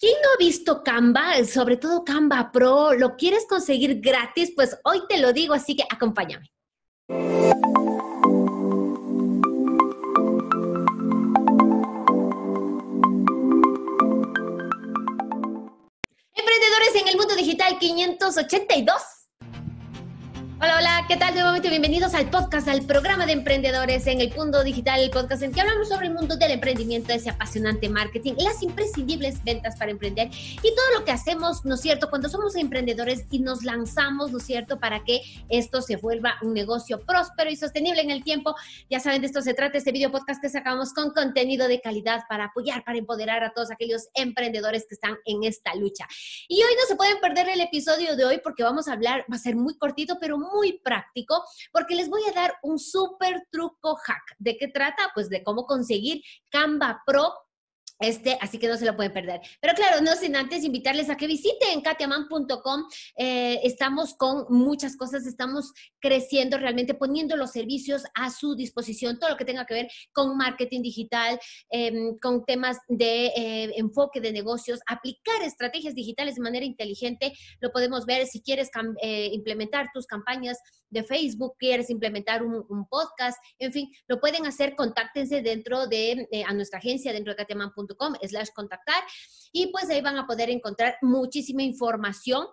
¿Quién no ha visto Canva? Sobre todo Canva Pro. ¿Lo quieres conseguir gratis? Pues hoy te lo digo, así que acompáñame. Emprendedores en el mundo digital 582. Hola, hola, ¿qué tal? Nuevamente bienvenidos al podcast, al programa de emprendedores en el mundo Digital, el podcast en que hablamos sobre el mundo del emprendimiento, ese apasionante marketing, las imprescindibles ventas para emprender y todo lo que hacemos, ¿no es cierto?, cuando somos emprendedores y nos lanzamos, ¿no es cierto?, para que esto se vuelva un negocio próspero y sostenible en el tiempo. Ya saben, de esto se trata este video podcast que sacamos con contenido de calidad para apoyar, para empoderar a todos aquellos emprendedores que están en esta lucha. Y hoy no se pueden perder el episodio de hoy porque vamos a hablar, va a ser muy cortito, pero muy muy práctico porque les voy a dar un súper truco hack. ¿De qué trata? Pues de cómo conseguir Canva Pro este, así que no se lo pueden perder. Pero claro, no sin antes invitarles a que visiten katiaman.com. Eh, estamos con muchas cosas, estamos creciendo realmente, poniendo los servicios a su disposición, todo lo que tenga que ver con marketing digital, em, con temas de eh, enfoque de negocios, aplicar estrategias digitales de manera inteligente. Lo podemos ver si quieres eh, implementar tus campañas de Facebook, quieres implementar un, podcast, en fin, lo pueden hacer, contáctense dentro de a nuestra agencia, dentro de katiaman.com slash contactar y pues ahí van a poder encontrar muchísima información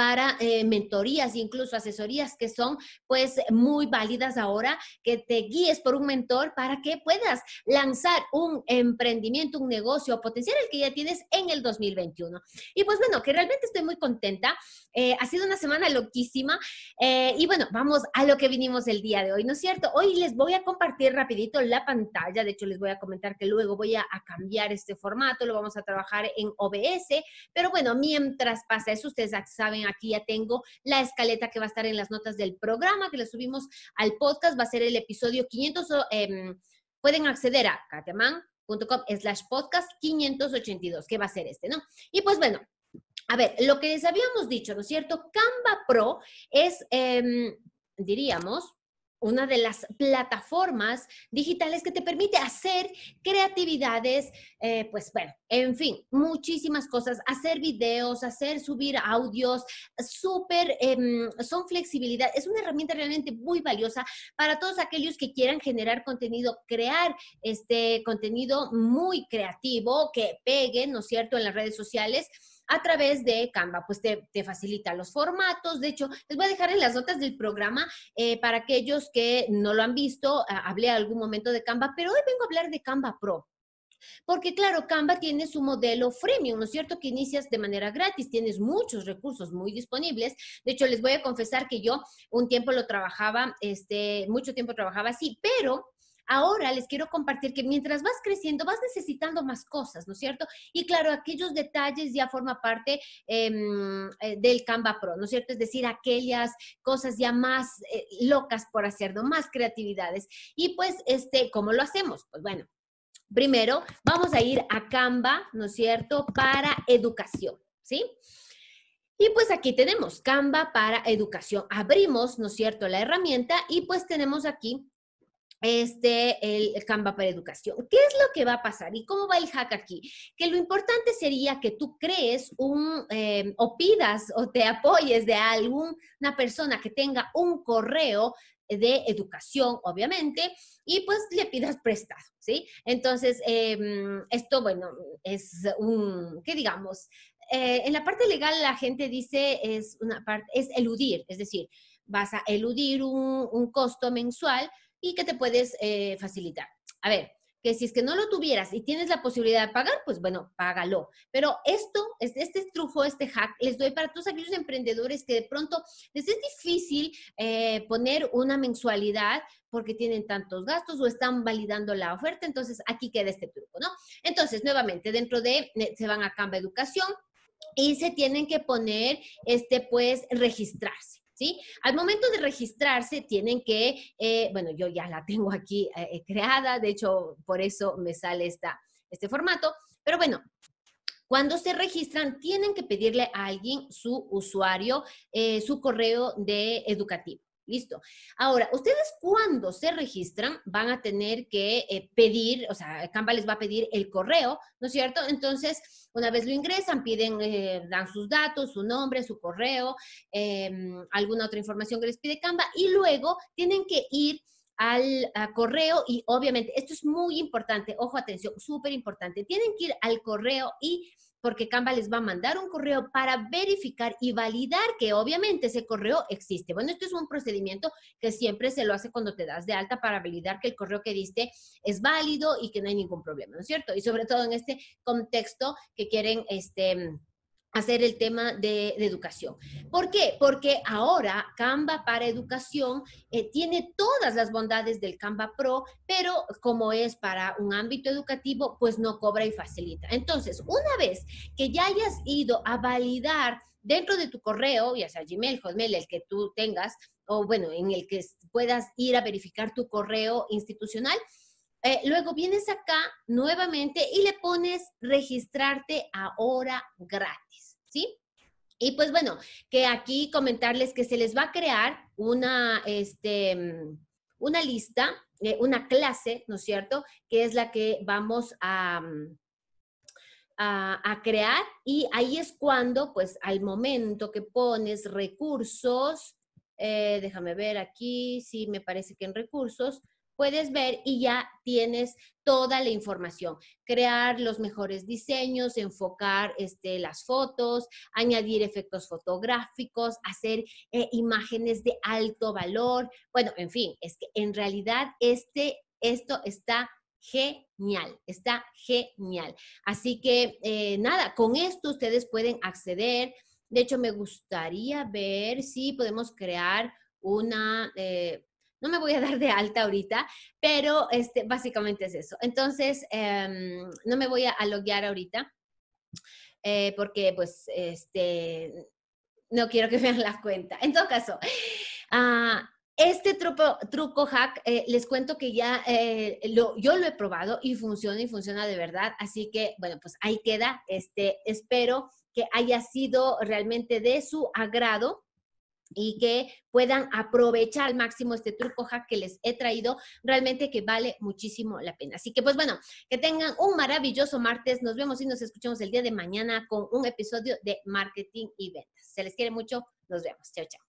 para eh, mentorías, incluso asesorías que son pues muy válidas ahora, que te guíes por un mentor para que puedas lanzar un emprendimiento, un negocio potencial el que ya tienes en el 2021. Y pues bueno, que realmente estoy muy contenta. Eh, ha sido una semana loquísima eh, y bueno, vamos a lo que vinimos el día de hoy, ¿no es cierto? Hoy les voy a compartir rapidito la pantalla, de hecho les voy a comentar que luego voy a, a cambiar este formato, lo vamos a trabajar en OBS, pero bueno, mientras pasa eso, ustedes saben Aquí ya tengo la escaleta que va a estar en las notas del programa, que le subimos al podcast. Va a ser el episodio 500. Em, pueden acceder a kateman.com slash podcast 582, que va a ser este, ¿no? Y pues bueno, a ver, lo que les habíamos dicho, ¿no es cierto? Canva Pro es, em, diríamos, una de las plataformas digitales que te permite hacer creatividades, eh, pues bueno, en fin, muchísimas cosas, hacer videos, hacer subir audios, súper, em, son flexibilidad, es una herramienta realmente muy valiosa para todos aquellos que quieran generar contenido, crear este contenido muy creativo, que peguen, ¿no es cierto?, en las redes sociales a través de Canva. Pues te, facilita los formatos. De hecho, les voy a dejar en las notas del programa eh, para aquellos que no lo han visto. Ah, hablé algún momento de Canva, pero hoy vengo a hablar de Canva Pro. Porque claro, Canva tiene su modelo freemium, ¿no es cierto? Que inicias de manera gratis, tienes muchos recursos muy disponibles. De hecho, les voy a confesar que yo un tiempo lo trabajaba, este, mucho tiempo trabajaba así, pero Ahora les quiero compartir que mientras vas creciendo, vas necesitando más cosas, ¿no es cierto? Y claro, aquellos detalles ya forman parte em, eh, del Canva Pro, ¿no es cierto? Es decir, aquellas cosas ya más eh, locas por hacer, ¿no? Más creatividades. Y pues, este, ¿cómo lo hacemos? Pues bueno, primero vamos a ir a Canva, ¿no es cierto? Para educación, ¿sí? Y pues aquí tenemos Canva para educación. Abrimos, ¿no es cierto?, la herramienta y pues tenemos aquí este, el, Canva para educación. ¿Qué es lo que va a pasar y cómo va el hack aquí? Que lo importante sería que tú crees un, eh, o pidas o te apoyes de alguna persona que tenga un correo de educación, obviamente, y pues le pidas prestado, ¿sí? Entonces, em, esto, bueno, es un, ¿qué digamos? Eh, en la parte legal la gente dice es una parte, es eludir, es decir, vas a eludir un, un costo mensual y que te puedes eh, facilitar. A ver, que si es que no lo tuvieras y tienes la posibilidad de pagar, pues bueno, págalo. Pero esto, este, truco, este hack, les doy para todos aquellos emprendedores que de pronto les es difícil eh, poner una mensualidad porque tienen tantos gastos o están validando la oferta. Entonces, aquí queda este truco, ¿no? Entonces, nuevamente, dentro de, eh, se van a Canva Educación y se tienen que poner, este, pues, registrarse. Al momento de registrarse tienen que, eh, bueno, yo ya la tengo aquí eh, eh, creada, de hecho, por eso me sale este formato, pero bueno, cuando se registran, tienen que pedirle a alguien su usuario, su correo de educativo. Listo. Ahora, ustedes cuando se registran van a tener que eh, pedir, o sea, Canva les va a pedir el correo, ¿no es cierto? Entonces, una vez lo ingresan, piden, eh, dan sus datos, su nombre, su correo, em, alguna otra información que les pide Canva y luego tienen que ir al correo y obviamente, esto es muy importante, ojo, atención, súper importante, tienen que ir al correo y porque Canva les va a mandar un correo para verificar y validar que obviamente ese correo existe. Bueno, esto es un procedimiento que siempre se lo hace cuando te das de alta para validar que el correo que diste es válido y que no hay ningún problema, ¿no es cierto? Y sobre todo en este contexto que quieren, este, hacer el tema de, educación. ¿Por qué? Porque ahora Canva para educación eh, tiene todas las bondades del Canva Pro, pero como es para un ámbito educativo, pues no cobra y facilita. Entonces, una vez que ya hayas ido a validar dentro de tu correo, ya sea Gmail, Hotmail, el que tú tengas, o bueno, en el que puedas ir a verificar tu correo institucional, eh, luego vienes acá nuevamente y le pones registrarte ahora gratis, ¿sí? Y pues bueno, que aquí comentarles que se les va a crear una, este, mm, una lista, eh, una clase, ¿no es cierto? Que es la que vamos mm, a, a, crear y ahí es cuando, pues al momento que pones recursos, eh, déjame ver aquí, sí, me parece que en recursos, puedes ver y ya tienes toda la información. Crear los mejores diseños, enfocar este, las fotos, añadir efectos fotográficos, hacer eh, imágenes de alto valor. Bueno, en fin, es que en realidad este, esto está genial, está genial. Así que eh, nada, con esto ustedes pueden acceder. De hecho, me gustaría ver si podemos crear una, eh, no me voy a dar de alta ahorita, pero este, básicamente es eso. Entonces, em, no me voy a, loguear ahorita eh, porque pues este, no quiero que vean la cuenta. En todo caso, ah, este truco, truco hack, eh, les cuento que ya eh, lo, yo lo he probado y funciona y funciona de verdad. Así que, bueno, pues ahí queda. Este, espero que haya sido realmente de su agrado y que puedan aprovechar al máximo este truco hack que les he traído, realmente que vale muchísimo la pena. Así que pues bueno, que tengan un maravilloso martes, nos vemos y nos escuchamos el día de mañana con un episodio de Marketing y Ventas. Se les quiere mucho, nos vemos, chao, chao.